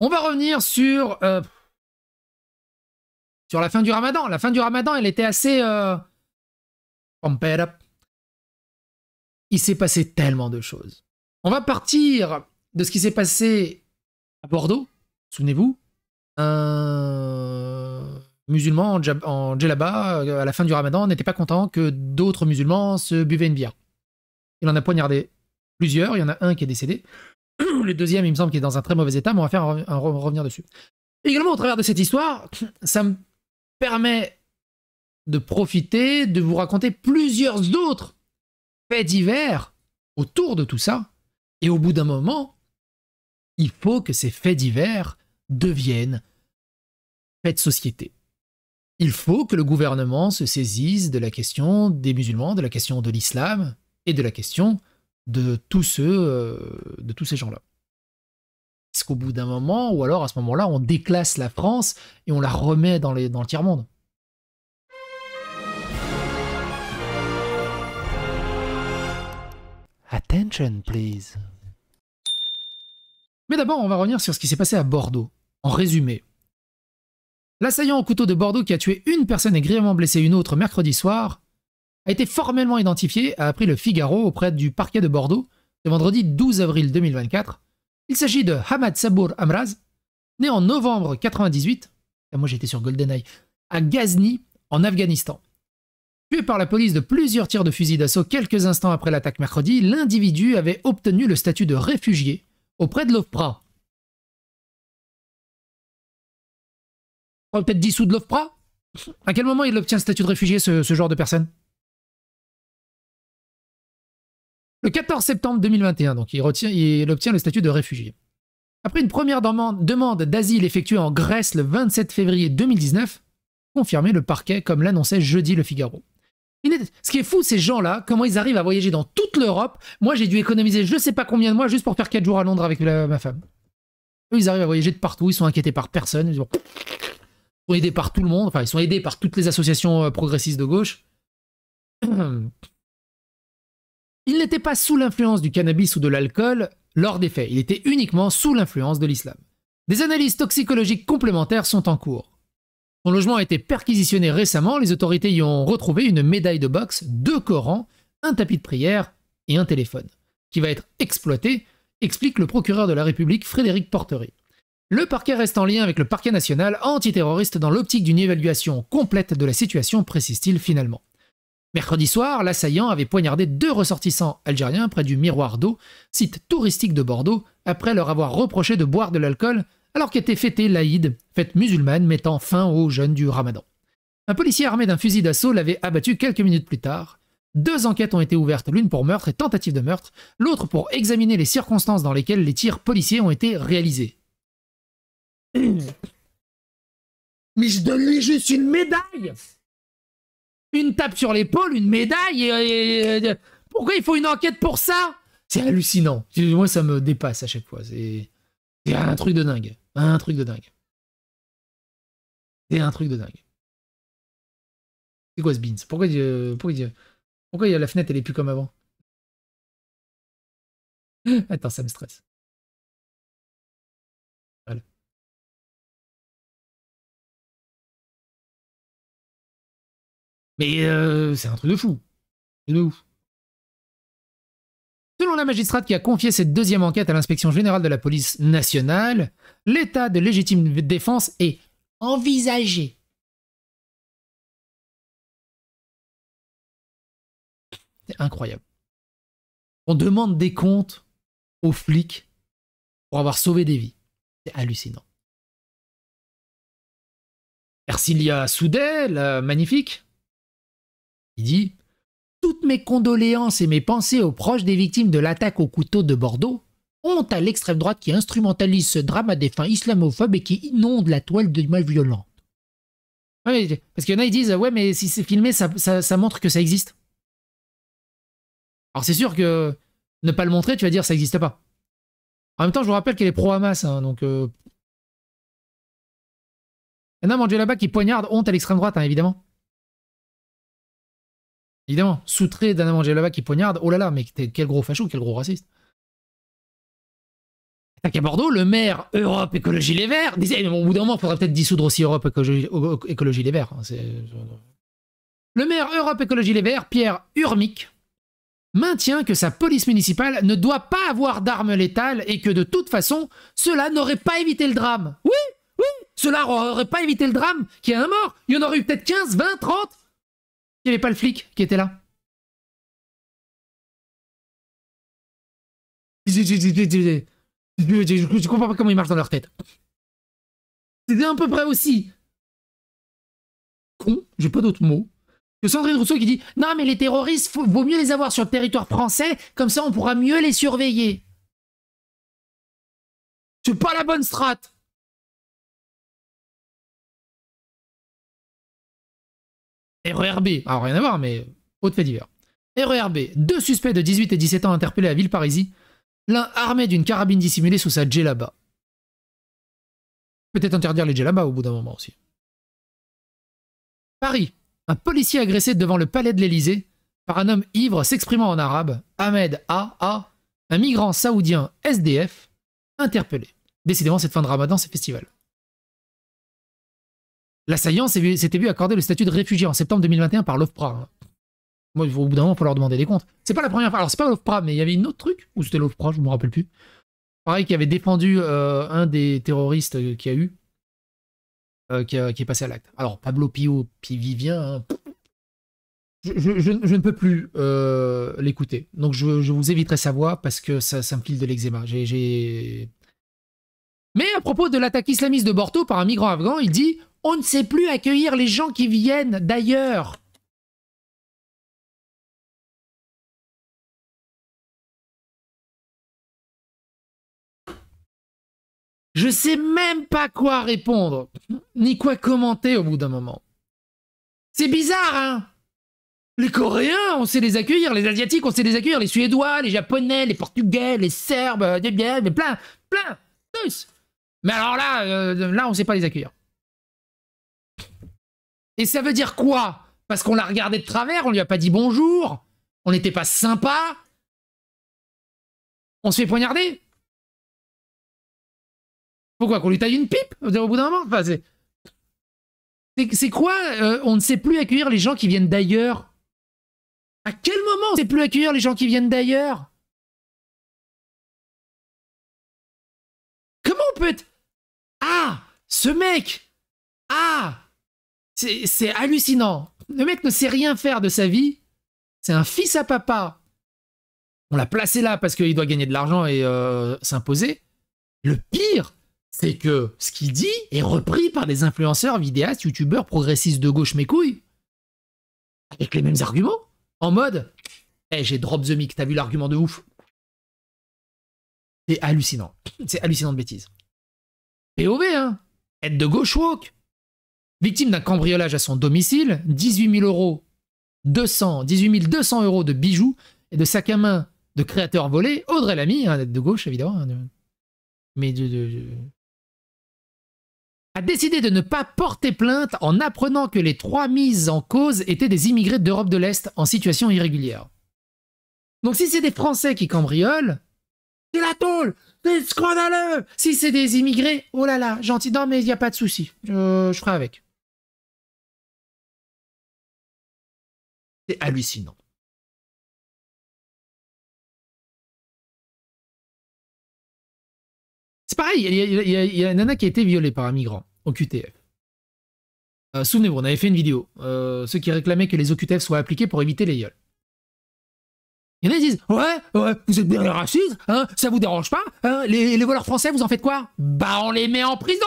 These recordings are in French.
On va revenir sur, euh, sur la fin du ramadan. La fin du ramadan, elle était assez... Euh, il s'est passé tellement de choses. On va partir de ce qui s'est passé à Bordeaux. Souvenez-vous, un musulman en djellaba, euh, à la fin du ramadan, n'était pas content que d'autres musulmans se buvaient une bière. Il en a poignardé plusieurs, il y en a un qui est décédé le deuxième, il me semble qu'il est dans un très mauvais état, mais on va faire un, revenir dessus. Également, au travers de cette histoire, ça me permet de profiter, de vous raconter plusieurs autres faits divers autour de tout ça. Et au bout d'un moment, il faut que ces faits divers deviennent faits de société. Il faut que le gouvernement se saisisse de la question des musulmans, de la question de l'islam et de la question de tous ceux, euh, de tous ces gens-là. parce qu'au bout d'un moment, ou alors à ce moment-là, on déclasse la France et on la remet dans, dans le tiers-monde Attention, please. Mais d'abord, on va revenir sur ce qui s'est passé à Bordeaux. En résumé, L'assaillant au couteau de Bordeaux qui a tué une personne et grièvement blessé une autre mercredi soir a été formellement identifié, a appris le Figaro auprès du parquet de Bordeaux le vendredi 12 avril 2024. Il s'agit de Hamad Sabour Amraz, né en novembre 98, moi j'étais sur GoldenEye, à Ghazni, en Afghanistan. Tué par la police de plusieurs tirs de fusil d'assaut quelques instants après l'attaque mercredi, l'individu avait obtenu le statut de réfugié auprès de l'OFPRA. Peut-être dissous de l'OFPRA À quel moment il obtient le statut de réfugié, ce genre de personne Le 14 septembre 2021, donc il, obtient le statut de réfugié. Après une première demande d'asile effectuée en Grèce le 27 février 2019, confirmé le parquet comme l'annonçait jeudi Le Figaro. Ce qui est fou, ces gens-là, comment ils arrivent à voyager dans toute l'Europe. Moi, j'ai dû économiser je sais pas combien de mois juste pour faire 4 jours à Londres avec ma femme. Eux, ils arrivent à voyager de partout, ils sont inquiétés par personne. Ils sont aidés par tout le monde, enfin, ils sont aidés par toutes les associations euh, progressistes de gauche. Il n'était pas sous l'influence du cannabis ou de l'alcool lors des faits, il était uniquement sous l'influence de l'islam. Des analyses toxicologiques complémentaires sont en cours. Son logement a été perquisitionné récemment, les autorités y ont retrouvé une médaille de boxe, deux Corans, un tapis de prière et un téléphone, qui va être exploité, explique le procureur de la République Frédéric Porteret. Le parquet reste en lien avec le parquet national antiterroriste dans l'optique d'une évaluation complète de la situation, précise-t-il finalement. Mercredi soir, l'assaillant avait poignardé deux ressortissants algériens près du Miroir d'eau, site touristique de Bordeaux, après leur avoir reproché de boire de l'alcool alors qu'était fêté l'Aïd, fête musulmane mettant fin au jeûne du ramadan. Un policier armé d'un fusil d'assaut l'avait abattu quelques minutes plus tard. Deux enquêtes ont été ouvertes, l'une pour meurtre et tentative de meurtre, l'autre pour examiner les circonstances dans lesquelles les tirs policiers ont été réalisés. Mais je donne lui juste une médaille une tape sur l'épaule, une médaille. Et, pourquoi il faut une enquête pour ça C'est hallucinant. Moi, ça me dépasse à chaque fois. C'est un truc de dingue. Un truc de dingue. C'est un truc de dingue. C'est quoi ce Beans pourquoi, euh, pourquoi, pourquoi, la fenêtre, elle est plus comme avant Attends, ça me stresse. Mais euh, c'est un truc de fou. De ouf. Selon la magistrate qui a confié cette deuxième enquête à l'inspection générale de la police nationale, l'état de légitime défense est envisagé. C'est incroyable. On demande des comptes aux flics pour avoir sauvé des vies. C'est hallucinant. Merci Soudet, la euh, magnifique, il dit Toutes mes condoléances et mes pensées aux proches des victimes de l'attaque au couteau de Bordeaux. Honte à l'extrême droite qui instrumentalise ce drame à des fins islamophobes et qui inonde la toile mal violentes. parce qu'il y en a, ils disent Ouais, mais si c'est filmé, ça, montre que ça existe. Alors c'est sûr que ne pas le montrer, tu vas dire ça n'existe pas. En même temps, je vous rappelle qu'elle est pro-Hamas, hein, donc. Euh, Il y en a un là-bas qui poignarde honte à l'extrême droite, hein, évidemment. Évidemment, sous-trait d'Anna qui poignarde, oh là là, mais quel gros facho, quel gros raciste. À Bordeaux, le maire Europe Écologie Les Verts disait mais au bout d'un moment, il faudrait peut-être dissoudre aussi Europe Écologie, Les Verts. Hein, le maire Europe Écologie Les Verts, Pierre Urmic, maintient que sa police municipale ne doit pas avoir d'armes létales et que de toute façon, cela n'aurait pas évité le drame. Oui, oui, cela n'aurait pas évité le drame qu'il y a un mort. Il y en aurait eu peut-être 15, 20, 30. Il n'y avait pas le flic qui était là. Je comprends pas comment ils marchent dans leur tête. C'était un peu près aussi con, j'ai pas d'autre mots. que Sandrine Rousseau qui dit Non, mais les terroristes, faut, vaut mieux les avoir sur le territoire français, comme ça on pourra mieux les surveiller. C'est pas la bonne strate RERB, alors ah, rien à voir, mais autre fait divers. RERB, deux suspects de 18 et 17 ans interpellés à Villeparisis, l'un armé d'une carabine dissimulée sous sa djellaba. Peut-être interdire les djellabas au bout d'un moment aussi. Paris, un policier agressé devant le palais de l'Élysée par un homme ivre s'exprimant en arabe, Ahmed A. A., un migrant saoudien SDF, interpellé. Décidément, cette fin de ramadan, c'est festival. L'assaillant s'était vu accorder le statut de réfugié en septembre 2021 par l'OFPRA. Moi, au bout d'un moment, il faut leur demander des comptes. C'est pas la première fois. Alors, c'est pas l'OFPRA, mais il y avait une autre truc, ou c'était l'OFPRA, je ne me rappelle plus. Pareil, qui avait défendu euh, un des terroristes euh, euh, qui a eu, qui, est passé à l'acte. Alors, Pablo Pio, puis Vivien... Hein, je, ne peux plus l'écouter. Donc, je, vous éviterai sa voix parce que ça, ça me file de l'eczéma. J'ai. Mais à propos de l'attaque islamiste de Bordeaux par un migrant afghan, il dit on ne sait plus accueillir les gens qui viennent d'ailleurs. Je sais même pas quoi répondre, ni quoi commenter au bout d'un moment. C'est bizarre, hein Les Coréens, on sait les accueillir, les Asiatiques, on sait les accueillir, les Suédois, les Japonais, les Portugais, les Serbes, euh, mais plein, plein, tous Mais alors là, euh, là, on sait pas les accueillir. Et ça veut dire quoi Parce qu'on l'a regardé de travers, on lui a pas dit bonjour, on n'était pas sympa. On se fait poignarder Pourquoi Qu'on lui taille une pipe au bout d'un moment C'est quoi euh, On ne sait plus accueillir les gens qui viennent d'ailleurs. À quel moment on ne sait plus accueillir les gens qui viennent d'ailleurs Comment on peut être... Ah Ce mec Ah c'est hallucinant. Le mec ne sait rien faire de sa vie. C'est un fils à papa. On l'a placé là parce qu'il doit gagner de l'argent et euh, s'imposer. Le pire, c'est que ce qu'il dit est repris par des influenceurs, vidéastes, youtubeurs, progressistes de gauche, mes couilles. Avec les mêmes arguments. En mode, hey, eh, j'ai drop the mic, t'as vu l'argument de ouf C'est hallucinant. C'est hallucinant de bêtises. POV, hein Être de gauche woke Victime d'un cambriolage à son domicile, 18 000 euros, 200, 18 euros de bijoux et de sacs à main de créateurs volés, Audrey Lamy, hein, d'être de gauche évidemment, hein, mais de, a décidé de ne pas porter plainte en apprenant que les trois mises en cause étaient des immigrés d'Europe de l'Est en situation irrégulière. Donc si c'est des Français qui cambriolent, c'est la tôle C'est scandaleux Si c'est des immigrés, oh là là, gentil, non mais il n'y a pas de souci, je, je ferai avec. C'est hallucinant. C'est pareil, il y, a un nana qui a été violée par un migrant au QTF. Euh, souvenez-vous, on avait fait une vidéo. Euh, ceux qui réclamaient que les OQTF soient appliqués pour éviter les viols. Il y en a qui disent Ouais, ouais vous êtes des racistes, hein, ça vous dérange pas hein, les, voleurs français, vous en faites quoi Bah, on les met en prison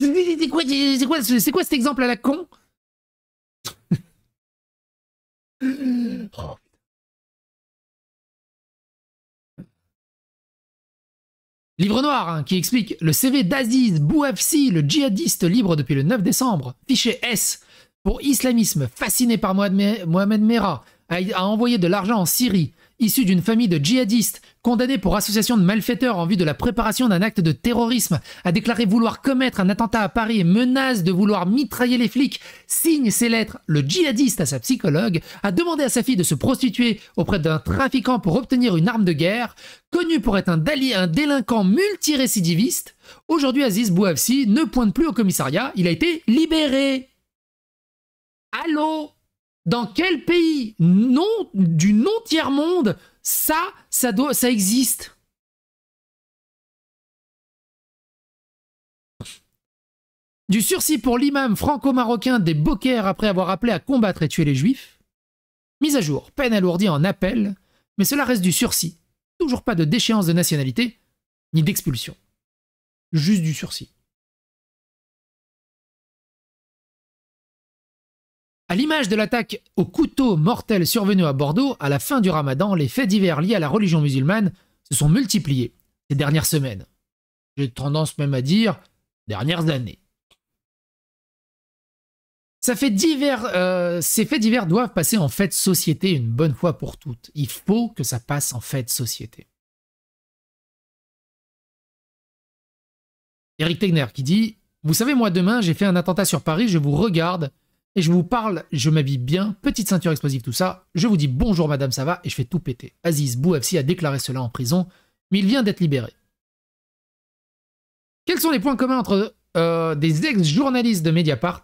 C'est quoi cet exemple à la con Oh, Livre noir hein, qui explique le CV d'Aziz Bouafsi, le djihadiste libre depuis le 9 décembre. fiché S pour islamisme fasciné par Mohamed Merah a envoyé de l'argent en Syrie issu d'une famille de djihadistes condamné pour association de malfaiteurs en vue de la préparation d'un acte de terrorisme, a déclaré vouloir commettre un attentat à Paris et menace de vouloir mitrailler les flics, signe ses lettres, le djihadiste à sa psychologue, a demandé à sa fille de se prostituer auprès d'un trafiquant pour obtenir une arme de guerre, connu pour être un, dali un délinquant multirécidiviste, aujourd'hui Aziz Bouafsi ne pointe plus au commissariat, il a été libéré. Allô dans quel pays non, du non-tiers-monde ça, ça, doit, ça existe Du sursis pour l'imam franco-marocain des Bokers après avoir appelé à combattre et tuer les juifs. Mise à jour, peine alourdie en appel, mais cela reste du sursis. Toujours pas de déchéance de nationalité, ni d'expulsion. Juste du sursis. À l'image de l'attaque au couteau mortel survenue à Bordeaux, à la fin du ramadan, les faits divers liés à la religion musulmane se sont multipliés ces dernières semaines. J'ai tendance même à dire dernières années. Ça fait divers, euh, ces faits divers doivent passer en fait société une bonne fois pour toutes. Il faut que ça passe en fait société. Eric Tegner qui dit Vous savez, moi demain, j'ai fait un attentat sur Paris, je vous regarde et je vous parle, je m'habille bien, petite ceinture explosive, tout ça, je vous dis bonjour madame, ça va, et je fais tout péter. Aziz Bouafsi a déclaré cela en prison, mais il vient d'être libéré. Quels sont les points communs entre euh, des ex-journalistes de Mediapart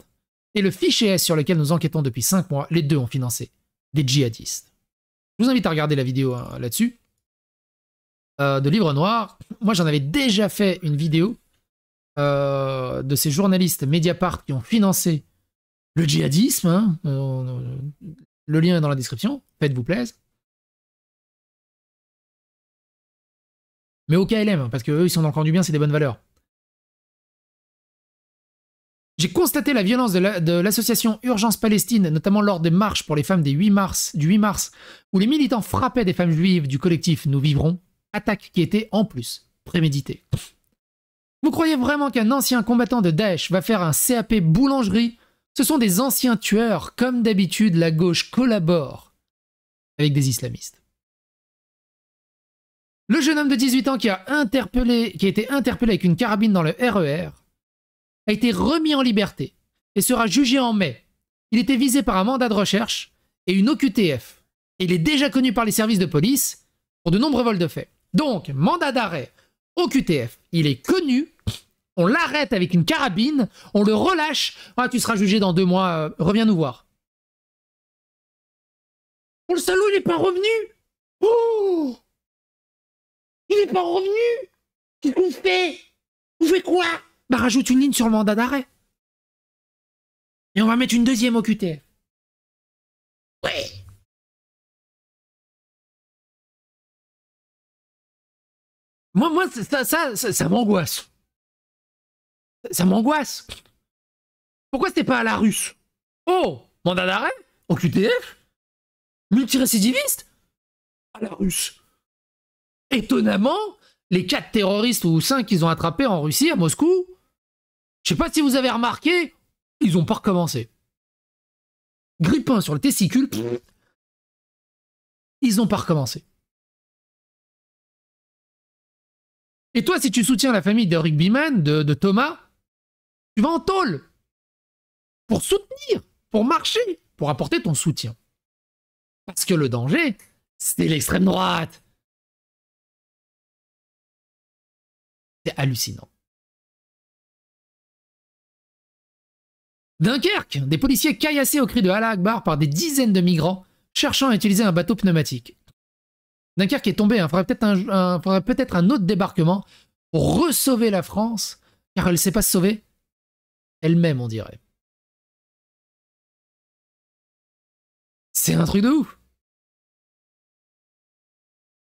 et le fichier S sur lequel nous enquêtons depuis 5 mois Les deux ont financé des djihadistes. Je vous invite à regarder la vidéo hein, là-dessus, euh, de Livre Noir. Moi j'en avais déjà fait une vidéo euh, de ces journalistes Mediapart qui ont financé le djihadisme. Hein, euh, le lien est dans la description, faites vous plaise. Mais au KLM, parce qu'eux, ils sont encore du bien, c'est des bonnes valeurs. J'ai constaté la violence de l'association Urgence Palestine, notamment lors des marches pour les femmes des 8 mars, du 8 mars, où les militants frappaient des femmes juives du collectif Nous Vivrons, attaque qui était en plus préméditée. Vous croyez vraiment qu'un ancien combattant de Daesh va faire un CAP boulangerie ce sont des anciens tueurs, comme d'habitude la gauche collabore avec des islamistes. Le jeune homme de 18 ans qui a, été interpellé avec une carabine dans le RER e a été remis en liberté et sera jugé en mai. Il était visé par un mandat de recherche et une OQTF. il est déjà connu par les services de police pour de nombreux vols de faits. Donc, mandat d'arrêt, OQTF, il est connu on l'arrête avec une carabine, on le relâche. Ah, tu seras jugé dans deux mois, euh, reviens nous voir. Oh, le salaud, il n'est pas revenu Oh Il n'est pas revenu Qu'est-ce qu'on fait On fait quoi Bah, rajoute une ligne sur le mandat d'arrêt. Et on va mettre une deuxième au QTF. Ouais Moi, moi, ça, ça, ça m'angoisse ça m'angoisse. Pourquoi c'était pas à la russe Oh Mandat d'arrêt En QTF Multirécidiviste À la russe. Étonnamment, les quatre terroristes ou cinq qu'ils ont attrapés en Russie, à Moscou, je sais pas si vous avez remarqué, ils ont pas recommencé. Grippin sur le testicule, ils ont pas recommencé. Et toi, si tu soutiens la famille de Rick de Thomas, tu vas en tôle pour soutenir, pour marcher, pour apporter ton soutien. Parce que le danger, c'est l'extrême droite. C'est hallucinant. Dunkerque, des policiers caillassés au cri de Allah Akbar par des dizaines de migrants cherchant à utiliser un bateau pneumatique. Dunkerque est tombé, il hein. faudrait peut-être un, autre débarquement pour re-sauver la France, car elle ne sait pas se sauver elle-même, on dirait. C'est un truc de ouf.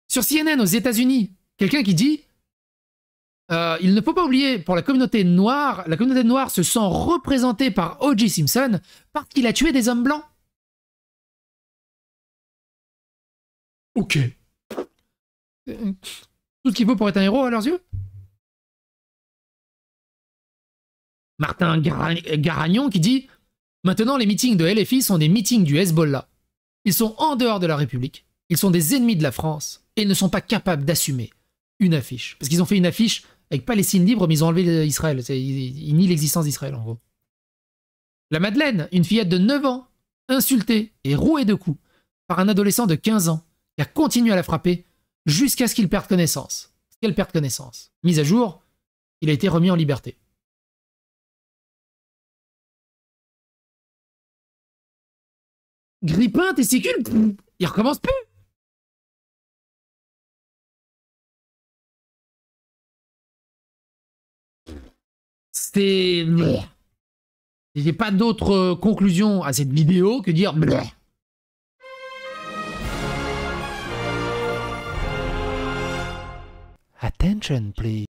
Sur CNN aux États-Unis, quelqu'un qui dit euh, Il ne faut pas oublier, pour la communauté noire, la communauté noire se sent représentée par O.J. Simpson parce qu'il a tué des hommes blancs. Ok. Euh, tout ce qu'il faut pour être un héros à leurs yeux Martin Garagnon qui dit Maintenant, les meetings de LFI sont des meetings du Hezbollah. Ils sont en dehors de la République, ils sont des ennemis de la France et ils ne sont pas capables d'assumer une affiche. Parce qu'ils ont fait une affiche avec Palestine libre, mais ils ont enlevé Israël. Ils, nient l'existence d'Israël, en gros. La Madeleine, une fillette de 9 ans, insultée et rouée de coups par un adolescent de 15 ans qui a continué à la frapper jusqu'à ce qu'il perde connaissance. Qu'elle perde connaissance. Mise à jour, il a été remis en liberté. grippin, testicule, il recommence plus. C'était. J'ai pas d'autre euh, conclusion à cette vidéo que dire... Attention, please.